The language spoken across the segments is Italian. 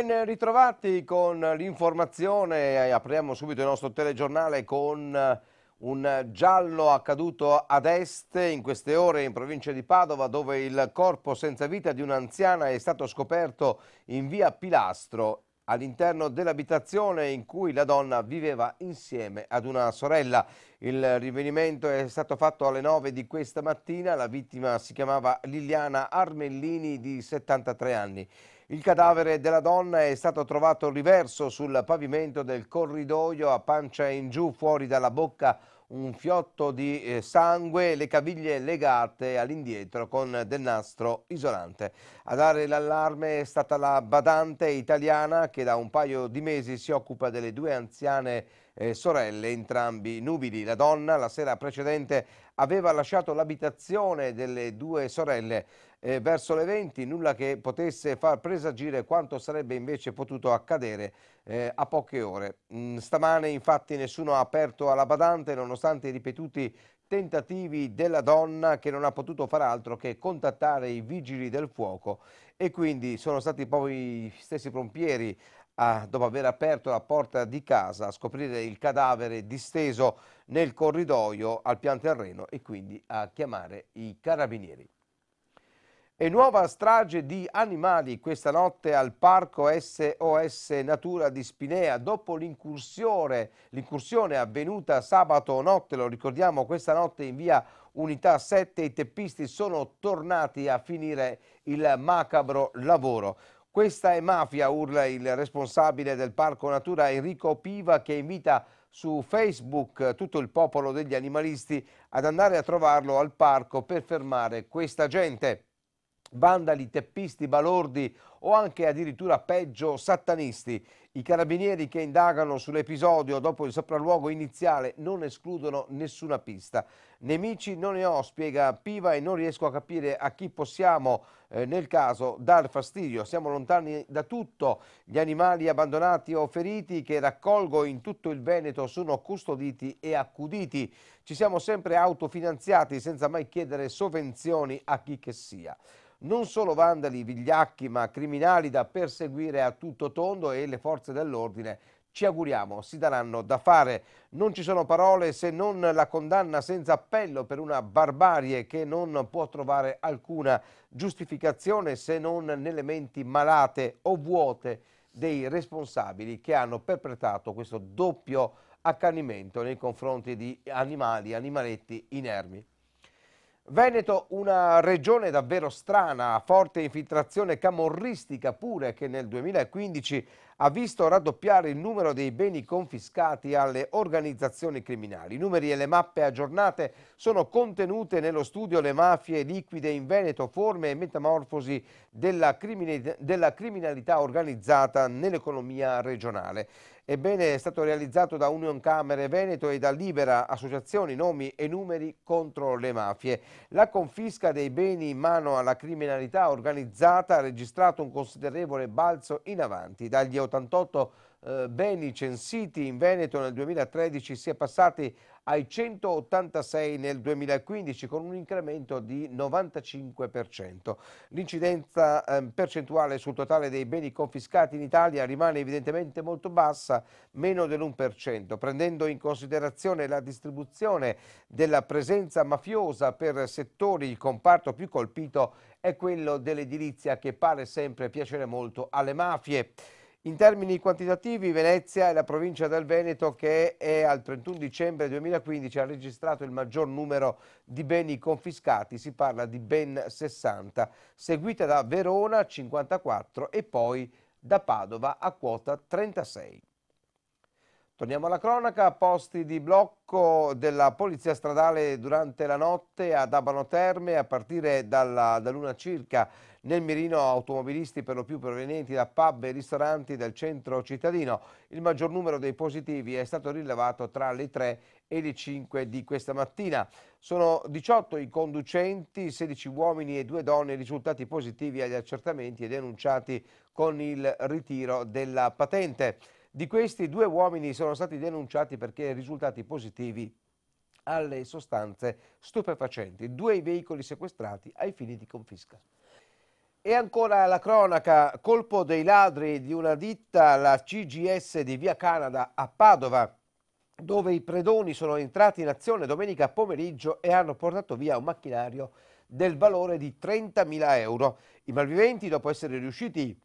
Ben ritrovati con l'informazione, apriamo subito il nostro telegiornale con eh, un giallo accaduto ad est in queste ore in provincia di Padova dove il corpo senza vita di un'anziana è stato scoperto in via Pilastro all'interno dell'abitazione in cui la donna viveva insieme ad una sorella. Il rinvenimento è stato fatto alle 9 di questa mattina, la vittima si chiamava Liliana Armellini di 73 anni. Il cadavere della donna è stato trovato riverso sul pavimento del corridoio a pancia in giù fuori dalla bocca un fiotto di eh, sangue le caviglie legate all'indietro con del nastro isolante. A dare l'allarme è stata la badante italiana che da un paio di mesi si occupa delle due anziane eh, sorelle, entrambi nubili. La donna la sera precedente aveva lasciato l'abitazione delle due sorelle eh, verso le 20, nulla che potesse far presagire quanto sarebbe invece potuto accadere eh, a poche ore. Mm, stamane infatti nessuno ha aperto alla badante nonostante i ripetuti tentativi della donna che non ha potuto far altro che contattare i vigili del fuoco e quindi sono stati poi gli stessi pompieri a, dopo aver aperto la porta di casa a scoprire il cadavere disteso nel corridoio al pian terreno e quindi a chiamare i carabinieri. E nuova strage di animali questa notte al parco SOS Natura di Spinea dopo l'incursione, avvenuta sabato notte, lo ricordiamo questa notte in via Unità 7, i teppisti sono tornati a finire il macabro lavoro. Questa è mafia, urla il responsabile del parco Natura Enrico Piva che invita su Facebook tutto il popolo degli animalisti ad andare a trovarlo al parco per fermare questa gente vandali, teppisti, balordi o anche addirittura peggio satanisti. I carabinieri che indagano sull'episodio dopo il sopralluogo iniziale non escludono nessuna pista. Nemici non ne ho, spiega Piva e non riesco a capire a chi possiamo eh, nel caso dar fastidio. Siamo lontani da tutto, gli animali abbandonati o feriti che raccolgo in tutto il Veneto sono custoditi e accuditi. Ci siamo sempre autofinanziati senza mai chiedere sovvenzioni a chi che sia non solo vandali, vigliacchi, ma criminali da perseguire a tutto tondo e le forze dell'ordine ci auguriamo si daranno da fare. Non ci sono parole se non la condanna senza appello per una barbarie che non può trovare alcuna giustificazione se non nelle menti malate o vuote dei responsabili che hanno perpetrato questo doppio accanimento nei confronti di animali, animaletti inermi. Veneto, una regione davvero strana, forte infiltrazione camorristica pure che nel 2015 ha visto raddoppiare il numero dei beni confiscati alle organizzazioni criminali. I numeri e le mappe aggiornate sono contenute nello studio Le mafie liquide in Veneto, forme e metamorfosi della, criminalità organizzata nell'economia regionale. Ebbene, è stato realizzato da Union Camere Veneto e da Libera Associazioni Nomi e Numeri contro le mafie. La confisca dei beni in mano alla criminalità organizzata ha registrato un considerevole balzo in avanti. Dagli 88 eh, beni censiti in Veneto nel 2013 si è passati ai 186 nel 2015 con un incremento di 95%. L'incidenza ehm, percentuale sul totale dei beni confiscati in Italia rimane evidentemente molto bassa, meno dell'1%, prendendo in considerazione la distribuzione della presenza mafiosa per settori il comparto più colpito è quello dell'edilizia che pare sempre piacere molto alle mafie. In termini quantitativi, Venezia è la provincia del Veneto che è, al 31 dicembre 2015 ha registrato il maggior numero di beni confiscati, si parla di ben 60, seguita da Verona 54 e poi da Padova a quota 36. Torniamo alla cronaca, posti di blocco della polizia stradale durante la notte ad Abano Terme a partire dalla, luna circa nel mirino automobilisti per lo più provenienti da pub e ristoranti del centro cittadino. Il maggior numero dei positivi è stato rilevato tra le 3 e le 5 di questa mattina. Sono 18 i conducenti, 16 uomini e 2 donne risultati positivi agli accertamenti e denunciati con il ritiro della patente. Di questi due uomini sono stati denunciati perché risultati positivi alle sostanze stupefacenti, due veicoli sequestrati ai fini di confisca. E ancora la cronaca, colpo dei ladri di una ditta, la CGS di Via Canada a Padova, dove i predoni sono entrati in azione domenica pomeriggio e hanno portato via un macchinario del valore di 30.000 euro. I malviventi, dopo essere riusciti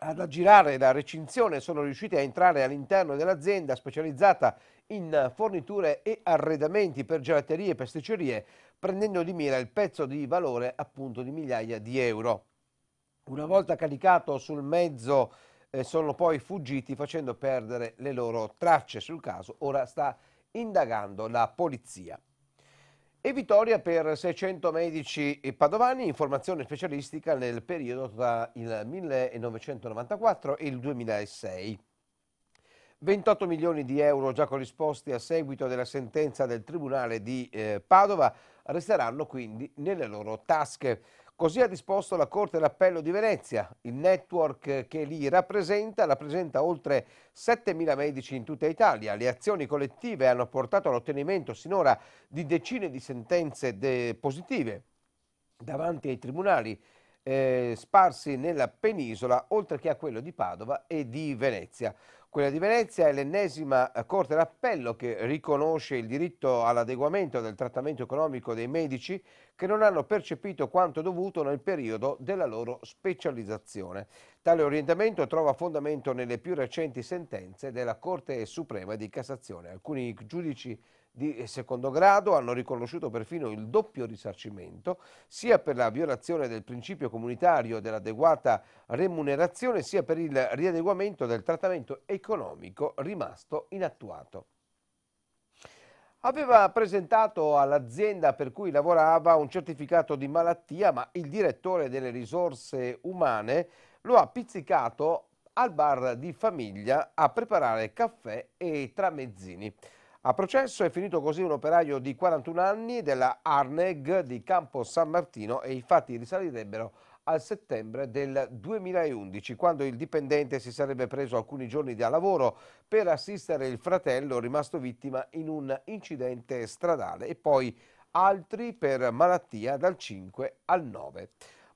ad aggirare la recinzione sono riusciti a entrare all'interno dell'azienda specializzata in forniture e arredamenti per gelaterie e pasticcerie, prendendo di mira il pezzo di valore appunto di migliaia di euro. Una volta caricato sul mezzo eh, sono poi fuggiti facendo perdere le loro tracce sul caso, ora sta indagando la polizia. E vittoria per 600 medici padovani in formazione specialistica nel periodo tra il 1994 e il 2006. 28 milioni di euro già corrisposti a seguito della sentenza del Tribunale di eh, Padova resteranno quindi nelle loro tasche. Così ha disposto la Corte d'Appello di Venezia. Il network che li rappresenta rappresenta oltre 7.000 medici in tutta Italia. Le azioni collettive hanno portato all'ottenimento sinora di decine di sentenze de positive davanti ai tribunali eh, sparsi nella penisola, oltre che a quello di Padova e di Venezia. Quella di Venezia è l'ennesima eh, Corte d'Appello che riconosce il diritto all'adeguamento del trattamento economico dei medici che non hanno percepito quanto dovuto nel periodo della loro specializzazione. Tale orientamento trova fondamento nelle più recenti sentenze della Corte Suprema di Cassazione. Alcuni giudici di secondo grado hanno riconosciuto perfino il doppio risarcimento, sia per la violazione del principio comunitario dell'adeguata remunerazione, sia per il riadeguamento del trattamento economico rimasto inattuato. Aveva presentato all'azienda per cui lavorava un certificato di malattia, ma il direttore delle risorse umane lo ha pizzicato al bar di famiglia a preparare caffè e tramezzini. A processo è finito così un operaio di 41 anni della Arneg di Campo San Martino e i fatti risalirebbero al settembre del 2011, quando il dipendente si sarebbe preso alcuni giorni da lavoro per assistere il fratello rimasto vittima in un incidente stradale e poi altri per malattia dal 5 al 9.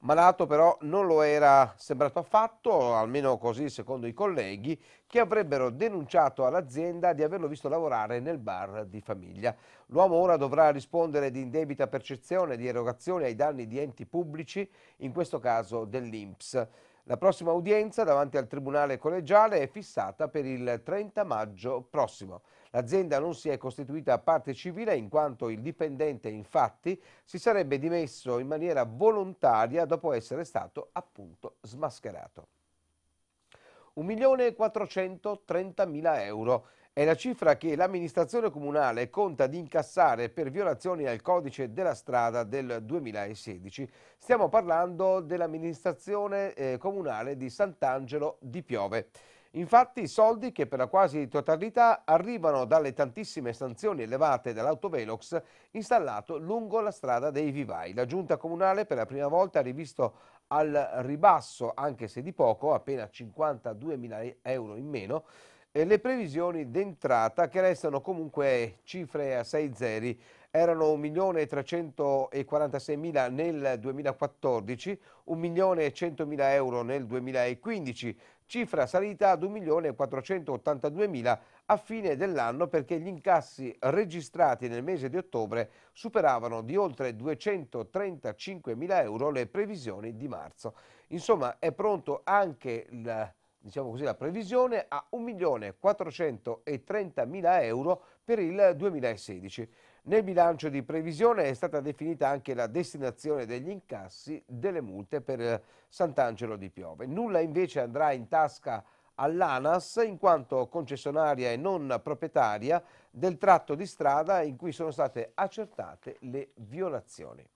Malato però non lo era sembrato affatto, almeno così secondo i colleghi, che avrebbero denunciato all'azienda di averlo visto lavorare nel bar di famiglia. L'uomo ora dovrà rispondere di indebita percezione di erogazione ai danni di enti pubblici, in questo caso dell'INPS. La prossima udienza davanti al Tribunale collegiale è fissata per il 30 maggio prossimo. L'azienda non si è costituita parte civile in quanto il dipendente infatti si sarebbe dimesso in maniera volontaria dopo essere stato appunto smascherato. 1.430.000 euro è la cifra che l'amministrazione comunale conta di incassare per violazioni al codice della strada del 2016. Stiamo parlando dell'amministrazione eh, comunale di Sant'Angelo di Piove. Infatti soldi che per la quasi totalità arrivano dalle tantissime sanzioni elevate dall'autovelox installato lungo la strada dei vivai. La giunta comunale per la prima volta ha rivisto al ribasso, anche se di poco, appena 52 mila euro in meno, eh, le previsioni d'entrata che restano comunque cifre a 6 zeri erano 1.346.000 nel 2014, 1.100.000 euro nel 2015, cifra salita ad 1.482.000 a fine dell'anno perché gli incassi registrati nel mese di ottobre superavano di oltre 235.000 euro le previsioni di marzo. Insomma è pronto anche il, diciamo così, la previsione a 1.430.000 euro per il 2016. Nel bilancio di previsione è stata definita anche la destinazione degli incassi delle multe per eh, Sant'Angelo di Piove. Nulla invece andrà in tasca all'ANAS in quanto concessionaria e non proprietaria del tratto di strada in cui sono state accertate le violazioni.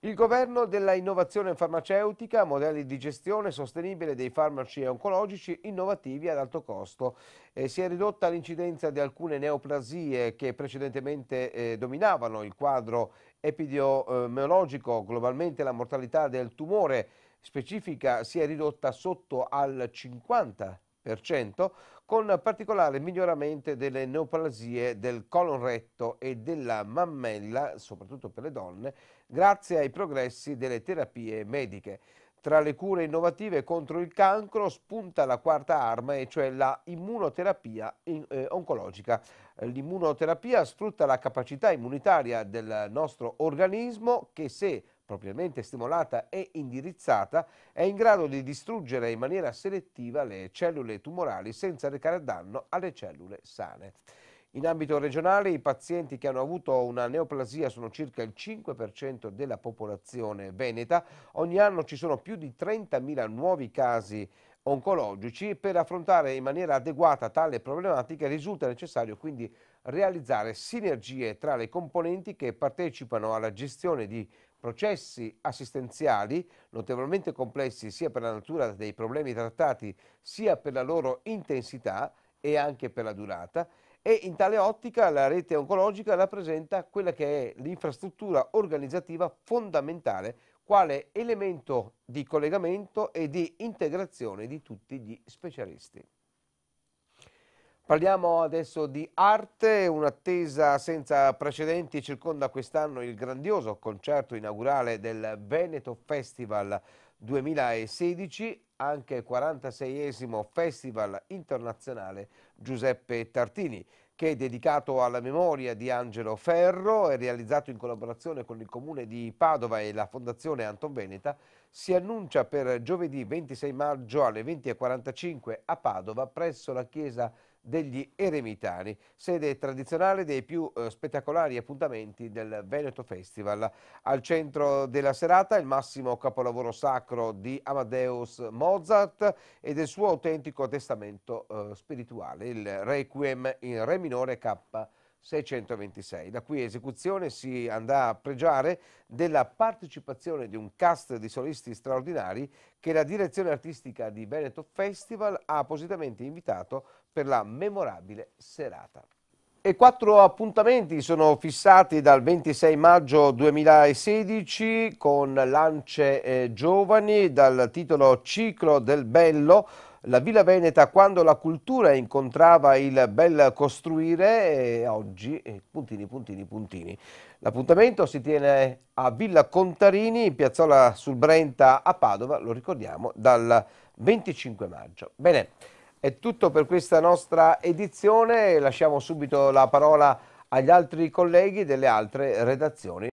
Il governo della innovazione farmaceutica, modelli di gestione sostenibile dei farmaci oncologici innovativi ad alto costo. Eh, si è ridotta l'incidenza di alcune neoplasie che precedentemente eh, dominavano il quadro epidemiologico. Globalmente la mortalità del tumore specifica si è ridotta sotto al 50% con particolare miglioramento delle neoplasie del colon retto e della mammella, soprattutto per le donne, grazie ai progressi delle terapie mediche. Tra le cure innovative contro il cancro spunta la quarta arma, e cioè la immunoterapia oncologica. L'immunoterapia sfrutta la capacità immunitaria del nostro organismo che se propriamente stimolata e indirizzata, è in grado di distruggere in maniera selettiva le cellule tumorali senza recare danno alle cellule sane. In ambito regionale i pazienti che hanno avuto una neoplasia sono circa il 5% della popolazione veneta, ogni anno ci sono più di 30.000 nuovi casi oncologici per affrontare in maniera adeguata tale problematica risulta necessario quindi realizzare sinergie tra le componenti che partecipano alla gestione di processi assistenziali notevolmente complessi sia per la natura dei problemi trattati sia per la loro intensità e anche per la durata e in tale ottica la rete oncologica rappresenta quella che è l'infrastruttura organizzativa fondamentale quale elemento di collegamento e di integrazione di tutti gli specialisti. Parliamo adesso di arte, un'attesa senza precedenti circonda quest'anno il grandioso concerto inaugurale del Veneto Festival 2016, anche 46esimo Festival internazionale Giuseppe Tartini, che è dedicato alla memoria di Angelo Ferro e realizzato in collaborazione con il comune di Padova e la fondazione Anton Veneta, si annuncia per giovedì 26 maggio alle 20.45 a Padova presso la chiesa di degli Eremitani, sede tradizionale dei più eh, spettacolari appuntamenti del Veneto Festival. Al centro della serata il massimo capolavoro sacro di Amadeus Mozart e del suo autentico testamento eh, spirituale, il Requiem in Re minore K. 626, la cui esecuzione si andrà a pregiare della partecipazione di un cast di solisti straordinari che la direzione artistica di Veneto Festival ha appositamente invitato per la memorabile serata. E quattro appuntamenti sono fissati dal 26 maggio 2016 con lance eh, giovani dal titolo Ciclo del Bello, la Villa Veneta quando la cultura incontrava il bel costruire e oggi eh, puntini puntini puntini. L'appuntamento si tiene a Villa Contarini in piazzola sul Brenta a Padova, lo ricordiamo, dal 25 maggio. Bene. È tutto per questa nostra edizione, lasciamo subito la parola agli altri colleghi delle altre redazioni.